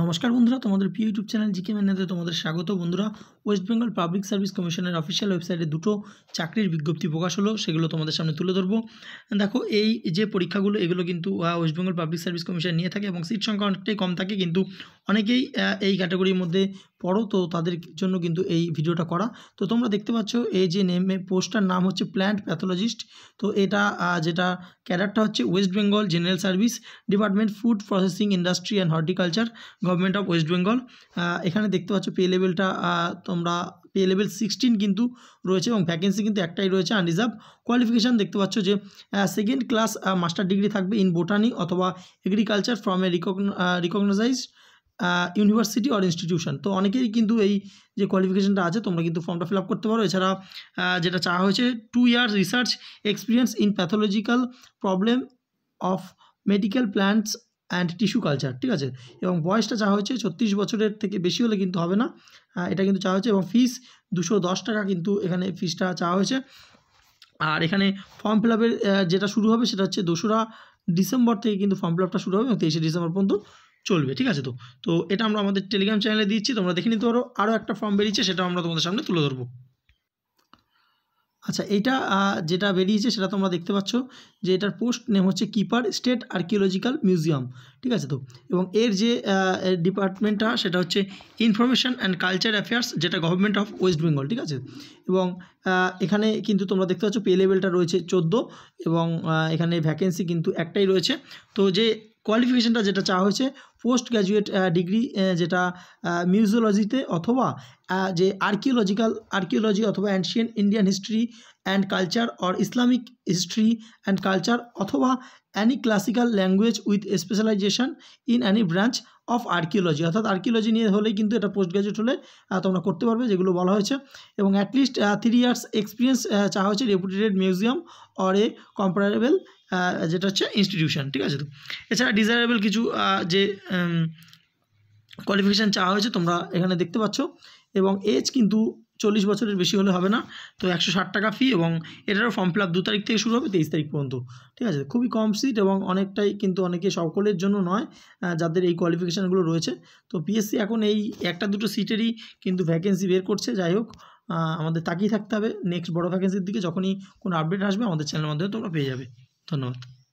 নমস্কার বন্ধুরা তোমাদের প্রিয় ইউটিউব চ্যানেল জিকে ম্যানেতে তোমাদের স্বাগত বন্ধুরা ওয়েস্ট বেঙ্গল পাবলিক সার্ভিস কমিশনের অফিসিয়াল ওয়েবসাইটে দুটো চাকরির বিজ্ঞপ্তি প্রকাশ হলো সেগুলো তোমাদের সামনে তুলে ধরবো দেখো এই যে পরীক্ষাগুলো এগুলো কিন্তু West Bengal public service commission নিয়ে থাকে এবং সিট সংখ্যা অনেকটাই কম থাকে কিন্তু অনেকেই এই ক্যাটাগরির মধ্যে পড়ো তো তাদের জন্য কিন্তু এই ভিডিওটা করা তো তোমরা দেখতে পাচ্ছ এই যে নেমে পোস্টটার নাম হচ্ছে প্ল্যান্ট প্যাথোলজিস্ট তো এটা যেটা ক্যাডারটা হচ্ছে West Bengal general service department food processing industry and horticulture government of West Bengal এখানে দেখতে পাচ্ছ পে লেভেলটা তোমরা পে লেভেল সিক্সটিন কিন্তু রয়েছে এবং ভ্যাকেন্সি কিন্তু একটাই রয়েছে আনরিজার্ভ কোয়ালিফিকেশান দেখতে পাচ্ছ যে সেকেন্ড ক্লাস মাস্টার ডিগ্রি থাকবে ইন বোটানি অথবা agriculture from a recognised university or institution তো অনেকেই কিন্তু এই যে কোয়ালিফিকেশানটা আছে তোমরা কিন্তু ফর্মটা ফিল আপ করতে পারো এছাড়া যেটা চাওয়া হয়েছে two year research experience in pathological problem of medical plants and tissue culture ঠিক আছে এবং বয়সটা চাওয়া হয়েছে ছত্রিশ বছরের থেকে বেশি হলে কিন্তু হবে না এটা কিন্তু চাওয়া হয়েছে এবং ফিস দুশো দশ টাকা কিন্তু এখানে ফিসটা চাওয়া হয়েছে আর এখানে ফর্ম ফিল আপের যেটা শুরু হবে সেটা হচ্ছে দোসরা ডিসেম্বর থেকে কিন্তু ফর্ম ফিল আপটা শুরু হবে এবং তেইশে ডিসেম্বর পর্যন্ত চলবে ঠিক আছে তো তো এটা আমরা আমাদের টেলিগ্রাম চ্যানেলে দিচ্ছি তোমরা দেখে নিতে পারো আরও একটা ফর্ম বেরিয়েছে সেটা আমরা তোমাদের সামনে তুলে ধরবো আচ্ছা এটা যেটা বেরিয়েছে সেটা তোমরা দেখতে পাচ্ছ যে এটার পোস্ট নেম হচ্ছে কিপার স্টেট আর্কিওলজিক্যাল মিউজিয়াম ঠিক আছে তো এবং এর যে ডিপার্টমেন্টটা সেটা হচ্ছে ইনফরমেশান অ্যান্ড কালচার অ্যাফেয়ার্স যেটা গভর্নমেন্ট অফ ওয়েস্ট বেঙ্গল ঠিক আছে এবং এখানে কিন্তু তোমরা দেখতে পাচ্ছ পে লেভেলটা রয়েছে চোদ্দো এবং এখানে ভ্যাকেন্সি কিন্তু একটাই রয়েছে তো যে কোয়ালিফিকেশানটা যেটা চাওয়া হয়েছে পোস্ট গ্র্যাজুয়েট ডিগ্রি যেটা মিউজিওলজিতে অথবা যে আর্কিওলজিক্যাল আর্কিওলজি অথবা ancient Indian history and culture or Islamic history and culture অথবা any classical language with specialisation in any branch of archaeology অর্থাৎ আর্কিওলজি নিয়ে হলেই কিন্তু এটা পোস্ট গ্রাজুয়েট হলে তোমরা করতে পারবে যেগুলো বলা হয়েছে এবং অ্যাটলিস্ট থ্রি ইয়ার্স এক্সপিরিয়েন্স চা হয়েছে reputed museum or a comparable যেটা হচ্ছে ইনস্টিটিউশন ঠিক আছে তো এছাড়া ডিজায়ারেবল কিছু যে কোয়ালিফিকেশান চাওয়া হয়েছে তোমরা এখানে দেখতে পাচ্ছ এবং এজ কিন্তু চল্লিশ বছরের বেশি হলে হবে না তো একশো ষাট টাকা ফি এবং এটারও ফর্ম ফিল আপ দু তারিখ থেকে শুরু হবে তেইশ তারিখ পর্যন্ত ঠিক আছে খুবই কম সিট এবং অনেকটাই কিন্তু অনেকে সকলের জন্য নয় যাদের এই কোয়ালিফিকেশানগুলো রয়েছে তো পিএসসি এখন এই একটা দুটো সিটেরই কিন্তু ভ্যাকেন্সি বের করছে যাই হোক আমাদের তাকিয়ে থাকতে হবে নেক্সট বড় ভ্যাকেন্সির দিকে যখনই কোনো আপডেট আসবে আমাদের চ্যানেলের মাধ্যমে তোমরা পেয়ে যাবে ধন্যবাদ